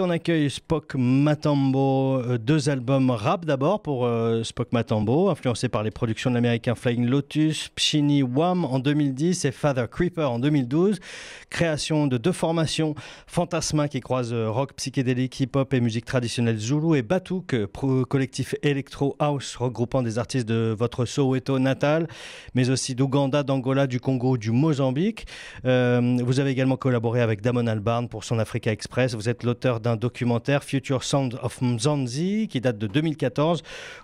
on accueille Spock Matambo, euh, deux albums rap d'abord pour euh, Spock Matambo, influencé par les productions de l'américain Flying Lotus, Pshini Wam en 2010 et Father Creeper en 2012. Création de deux formations, Fantasma qui croise euh, rock psychédélique, hip-hop et musique traditionnelle Zulu et Batouk, collectif Electro House regroupant des artistes de votre Soweto natal, mais aussi d'Ouganda, d'Angola, du Congo, du Mozambique. vous avez également collaboré avec Damon Albarn pour son Africa Express. Vous êtes l'auteur d'un documentaire Future Sound of Mzanzi qui date de 2014,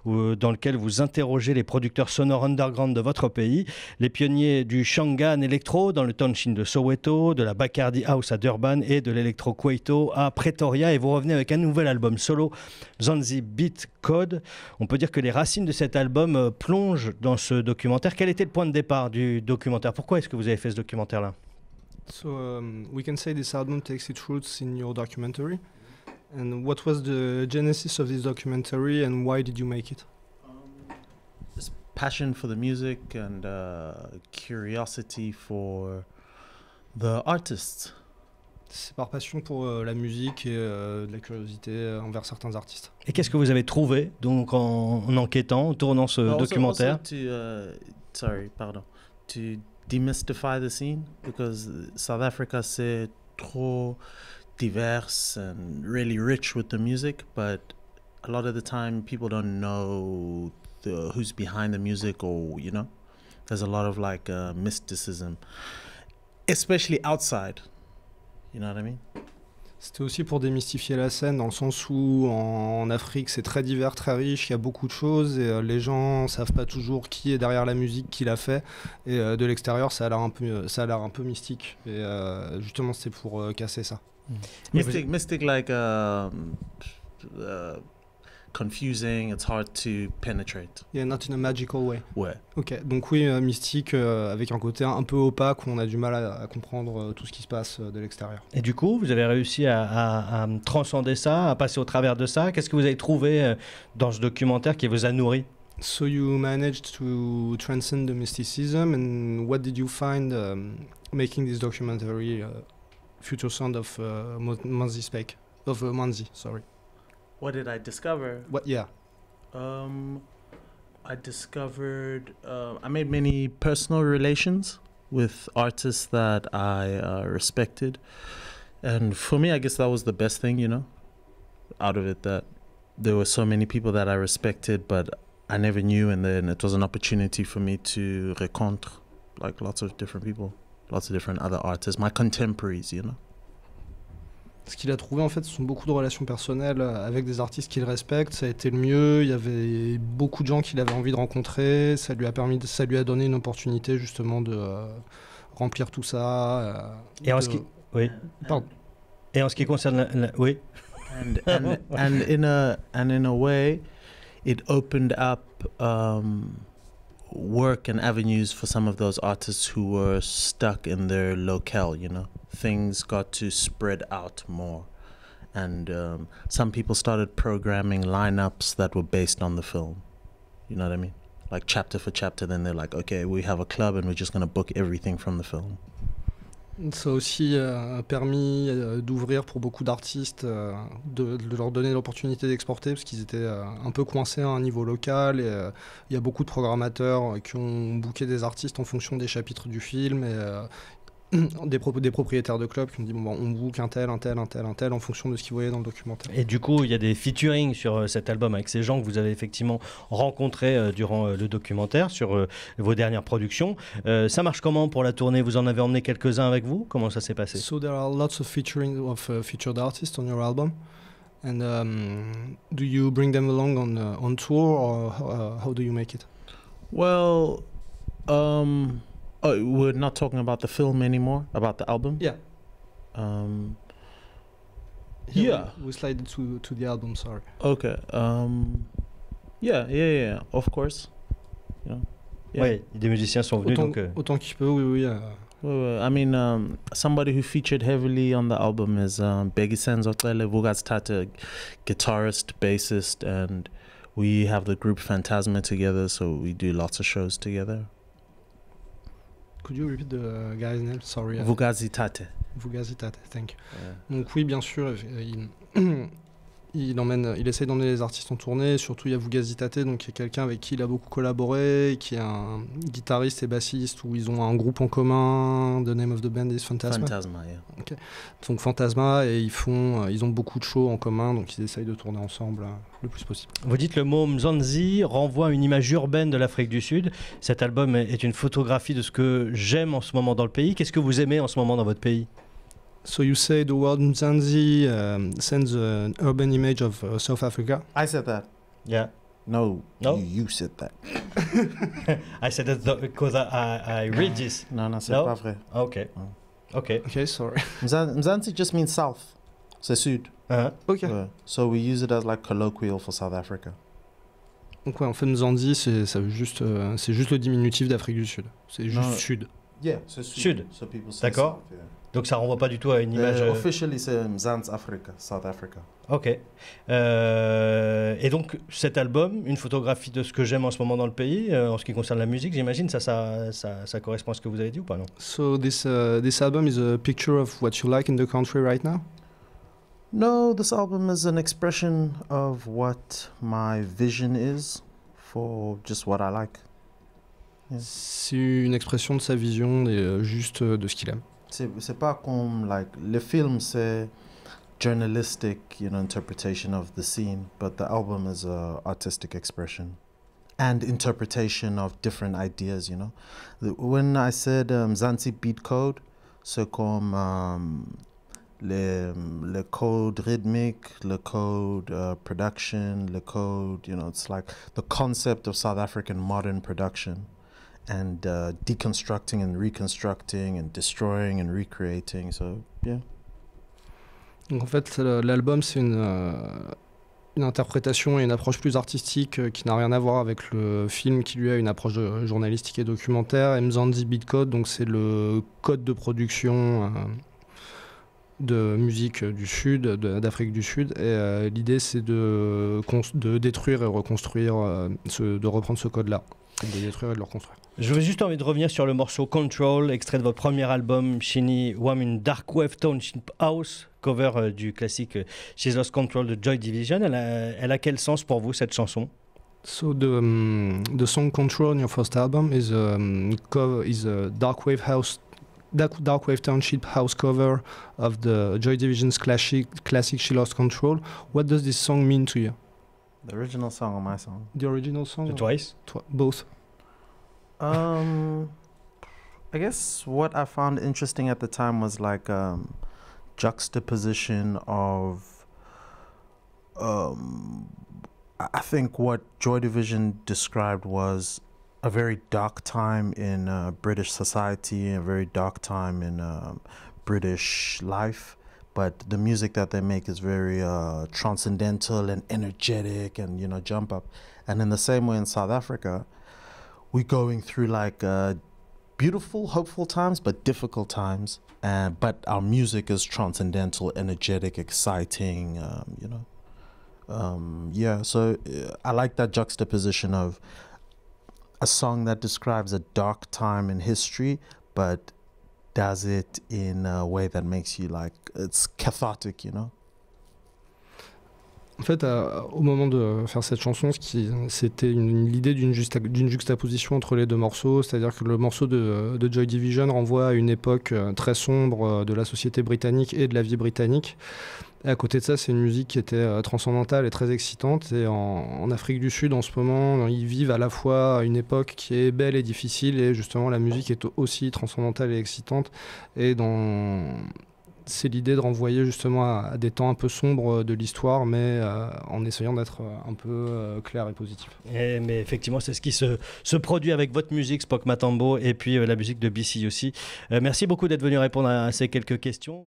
euh, dans lequel vous interrogez les producteurs sonores underground de votre pays, les pionniers du Shangan Electro dans le Tonshin de Soweto, de la Bacardi House à Durban et de l'Electro Kwaito à Pretoria. Et vous revenez avec un nouvel album solo, Zanzi Beat Code. On peut dire que les racines de cet album euh, plongent dans ce documentaire. Quel était le point de départ du documentaire Pourquoi est-ce que vous avez fait ce documentaire-là So um, we can say this album takes its roots in your documentary. And what was the genesis of this documentary, and why did you make it? Um, this passion for the music and uh, curiosity for the artists. C'est par passion pour euh, la musique et euh, de la curiosité euh, envers certains artistes. Et qu'est-ce que vous avez trouvé donc en, en enquêtant, en tournant ce documentaire also to, uh, Sorry, pardon. To demystify the scene because South Africa is trop diverse and really rich with the music, but a lot of the time people don't know the, who's behind the music or you know there's a lot of like uh, mysticism, especially outside. You know what I mean? C'était aussi pour démystifier la scène, dans le sens où en, Afrique c'est très divers, très riche, il y a beaucoup de choses et euh, les gens savent pas toujours qui est derrière la musique, qui l'a fait. Et euh, de l'extérieur, ça a l'air un peu, euh, ça a l'air un peu mystique. Et justement, c'était pour casser ça. Mm. Mystic, like confusing, it's hard to penetrate. Yeah, not in a magical way. Ouais. Ok, donc oui, euh, mystique euh, avec un côté un peu opaque où on a du mal à, comprendre euh, tout ce qui se passe de l'extérieur. Et du coup, vous avez réussi à, transcender ça, à passer au travers de ça. Qu'est-ce que vous avez trouvé dans ce documentaire qui vous a nourri So you managed to transcend the mysticism, and what did you find um, making this documentary, uh, Future Sound of uh, Manzi Spec, of uh, Manzi, sorry? what did I discover? What? Yeah. Um, I discovered uh, I made many personal relations with artists that I uh, respected, and for me, I guess that was the best thing, you know, out of it that there were so many people that I respected, but I never knew, and then it was an opportunity for me to rencontre like lots of different people, lots of different other artists, my contemporaries, you know. ce qu'il a trouvé en fait ce sont beaucoup de relations personnelles euh, avec des artistes qu'il respecte ça a été le mieux il y avait beaucoup de gens qu'il avait envie de rencontrer ça lui a permis ça lui a donné une opportunité justement de euh, remplir tout ça euh, et en ce qui oui et en ce qui concerne oui and, and, in a and a way up um, work and avenues for some of those artists who were stuck in their locale, you know. Things got to spread out more. And um, some people started programming lineups that were based on the film. You know what I mean? Like chapter for chapter, then they're like, okay, we have a club and we're just going to book everything from the film. Ça a aussi euh, permis euh, d'ouvrir pour beaucoup d'artistes, euh, de, leur donner l'opportunité d'exporter parce qu'ils étaient un peu coincés à un niveau local. Et il y a beaucoup de programmateurs qui ont booké des artistes en fonction des chapitres du film et des, des, propriétaires de clubs qui me disent bon, on book un tel, un tel, un tel, un tel en fonction de ce qu'ils voyaient dans le documentaire. Et du coup, il y a des featuring sur euh, cet album avec ces gens que vous avez effectivement rencontrés euh, durant euh, le documentaire sur vos dernières productions. ça marche comment pour la tournée Vous en avez emmené quelques-uns avec vous Comment ça s'est passé So there are lots of featuring of uh, featured album. And um, do you bring uh, tour uh, you make um, Oh, we're not talking about the film anymore, about the album? Yeah. Um, yeah. yeah. We, we slide to, to the album, sorry. Okay. Um, yeah, yeah, yeah, of course. Yeah. yeah. Ouais, des musiciens sont venus, autant, donc... Euh... Autant qu'il peut, oui, oui. Euh... I mean, um, somebody who featured heavily on the album is um, Begisan Zotele Vugatstata, guitarist, bassist, and we have the group Phantasma together, so we do lots of shows together. Could you repeat the uh, guy's name? Sorry. Vugazitate. Vugazitate, thank you. Yeah. Donc oui, bien sûr, euh, il, il, emmène, il essaye d'emmener les artistes en tournée. Surtout, il y a Vugazitate, donc y a quelqu'un avec qui il a beaucoup collaboré, qui est un guitariste et bassiste où ils ont un groupe en commun. The name of the band is Fantasma. Fantasma, yeah. Donc Fantasma et ils font, euh, ils ont beaucoup de shows en commun, donc ils essayent de tourner ensemble euh, le plus possible. Vous dites le mot Mzanzi renvoie à une image urbaine de l'Afrique du Sud. Cet album est une photographie de ce que j'aime en ce moment dans le pays. Qu'est-ce que vous aimez en ce moment dans votre pays? So you say the word Mzanzi um, sends an urban image of uh, South Africa. I said that. Yeah. No. No. You, said that. I said that because I, I, I read this. No, no, c'est pas vrai. Okay. Oh. Okay. Okay, sorry. Mzanzi just means south. C'est sud. Uh -huh. Okay. So we use it as like colloquial for South Africa. Donc ouais, en fait, Mzanzi, c'est juste, euh, c'est juste le diminutif d'Afrique du Sud. C'est juste sud. Yeah, c'est sud. Sud. So D'accord. Donc ça renvoie pas du tout à une image. Euh, euh officially, c'est Zanz Africa, South Africa. Ok. Euh, et donc cet album, une photographie de ce que j'aime en ce moment dans le pays, euh, en ce qui concerne la musique, j'imagine, ça ça, ça, ça, correspond à ce que vous avez dit ou pas non So this euh, this album is a picture of what you like in the country right now. No, this album is an expression of what my vision is for just what I like. C'est une expression de sa vision et juste de ce qu'il aime. c'est pas comme like le film c'est journalistic you know interpretation of the scene but the album is a artistic expression and interpretation of different ideas you know when i said um, zanzi beat code so comme um, le, le code rhythmic le code uh, production le code you know it's like the concept of south african modern production Uh, and reconstructing destroying recreating. Donc en fait, l'album, c'est une, euh, une, interprétation et une approche plus artistique euh, qui n'a rien à voir avec le film qui lui a une approche euh, journalistique et documentaire. Mzanzi Beat Code, donc c'est le code de production de musique du Sud, d'Afrique du Sud. Et l'idée, c'est de, de, détruire et reconstruire, ce, de reprendre ce code-là de détruire et de construire. je veux juste envie de revenir sur le morceau Control, extrait de votre premier album, Shiny Woman Dark Wave Township House, cover euh, du classique She euh, Lost Control de Joy Division. Elle a, quel sens pour vous cette chanson So the, um, song Control on your first album is a, um, cover, is a Dark Wave House Dark, Dark, Wave Township house cover of the Joy Division's classic, classic She Lost Control. What does this song mean to you? The original song or my song? The original song. The twice? both. Um, I guess what I found interesting at the time was like um, juxtaposition of um, I think what Joy Division described was a very dark time in uh, British society, a very dark time in um, British life, but the music that they make is very uh, transcendental and energetic and you know jump up and in the same way in south africa we're going through like uh, beautiful hopeful times but difficult times and but our music is transcendental energetic exciting um, you know um, yeah so uh, i like that juxtaposition of a song that describes a dark time in history but it En fait, au moment de faire cette chanson, c'était l'idée d'une juxtaposition entre les deux morceaux, c'est-à-dire que le morceau de, de, Joy Division renvoie à une époque euh, très sombre euh, de la société britannique et de la vie britannique, et à côté de ça, c'est une musique qui était euh, transcendantale et très excitante. Et en, Afrique du Sud, en ce moment, euh, ils vivent à la fois une époque qui est belle et difficile, et justement, la musique est aussi transcendantale et excitante. Et c'est l'idée de renvoyer justement à, des temps un peu sombres euh, de l'histoire, mais en essayant d'être un peu clair et positif. Et, mais effectivement, c'est ce qui se, produit avec votre musique, Spock Matambo, et puis la musique de BC aussi. merci beaucoup d'être venu répondre à ces quelques questions.